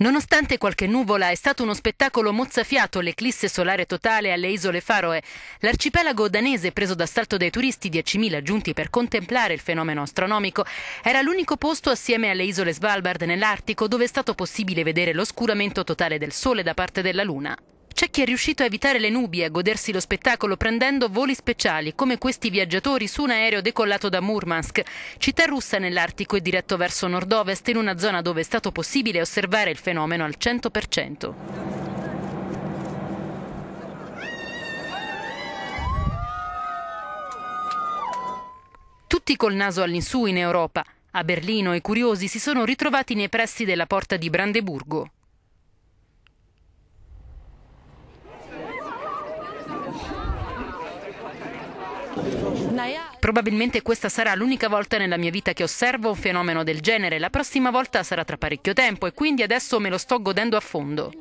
Nonostante qualche nuvola, è stato uno spettacolo mozzafiato l'eclisse solare totale alle isole Faroe. L'arcipelago danese, preso d'assalto dai turisti 10.000 giunti per contemplare il fenomeno astronomico, era l'unico posto assieme alle isole Svalbard nell'Artico dove è stato possibile vedere l'oscuramento totale del Sole da parte della Luna. C'è chi è riuscito a evitare le nubi e a godersi lo spettacolo prendendo voli speciali, come questi viaggiatori su un aereo decollato da Murmansk, città russa nell'Artico e diretto verso nord-ovest, in una zona dove è stato possibile osservare il fenomeno al 100%. tutti col naso all'insù in Europa. A Berlino i curiosi si sono ritrovati nei pressi della porta di Brandeburgo. Probabilmente questa sarà l'unica volta nella mia vita che osservo un fenomeno del genere, la prossima volta sarà tra parecchio tempo e quindi adesso me lo sto godendo a fondo.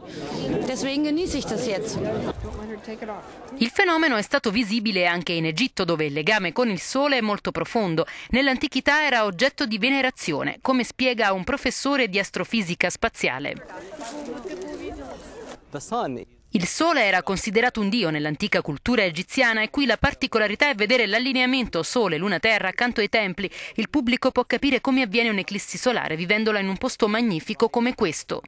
Il fenomeno è stato visibile anche in Egitto dove il legame con il sole è molto profondo. Nell'antichità era oggetto di venerazione, come spiega un professore di astrofisica spaziale. Il sole era considerato un dio nell'antica cultura egiziana e qui la particolarità è vedere l'allineamento sole-luna-terra accanto ai templi. Il pubblico può capire come avviene un'eclissi solare vivendola in un posto magnifico come questo.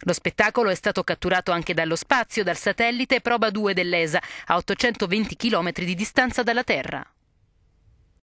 Lo spettacolo è stato catturato anche dallo spazio, dal satellite Proba 2 dell'ESA, a 820 km di distanza dalla Terra.